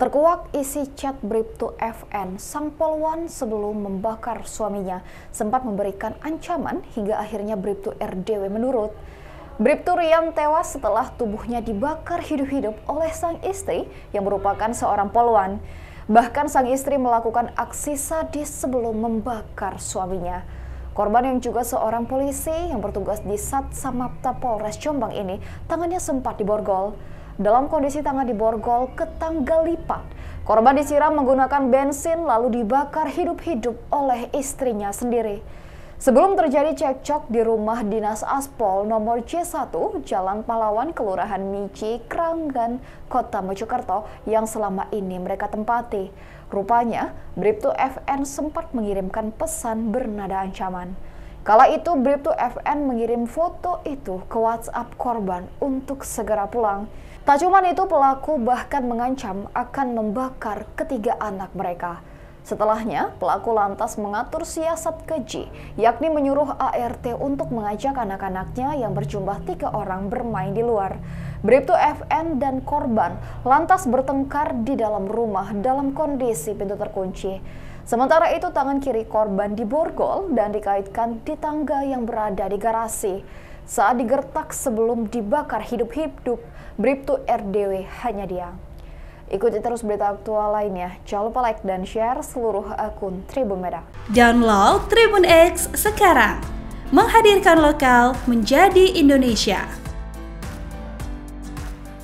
Terkuak isi chat Briptu FN, sang poluan sebelum membakar suaminya sempat memberikan ancaman hingga akhirnya Briptu RDW menurut. Briptu Riam tewas setelah tubuhnya dibakar hidup-hidup oleh sang istri yang merupakan seorang poluan. Bahkan sang istri melakukan aksi sadis sebelum membakar suaminya. Korban yang juga seorang polisi yang bertugas di Sat Samapta Polres Jombang ini tangannya sempat diborgol dalam kondisi tangan diborgol ke tangga lipat. Korban disiram menggunakan bensin lalu dibakar hidup-hidup oleh istrinya sendiri. Sebelum terjadi cekcok di rumah dinas Aspol nomor C1, Jalan Pahlawan, Kelurahan Mici, Kranggan, Kota Mojokerto yang selama ini mereka tempati. Rupanya, Briptu FN sempat mengirimkan pesan bernada ancaman. Kala itu Bribtu FN mengirim foto itu ke WhatsApp korban untuk segera pulang. Tak cuma itu pelaku bahkan mengancam akan membakar ketiga anak mereka. Setelahnya, pelaku lantas mengatur siasat keji, yakni menyuruh ART untuk mengajak anak-anaknya yang berjumlah tiga orang bermain di luar. Bribtu FN dan korban lantas bertengkar di dalam rumah dalam kondisi pintu terkunci. Sementara itu tangan kiri korban diborgol dan dikaitkan di tangga yang berada di garasi. Saat digertak sebelum dibakar hidup-hidup, Bribtu RDW hanya diam. Ikuti terus berita aktual lainnya. Jangan lupa like dan share seluruh akun Tribun Medan. Download Tribun X sekarang. Menghadirkan lokal menjadi Indonesia.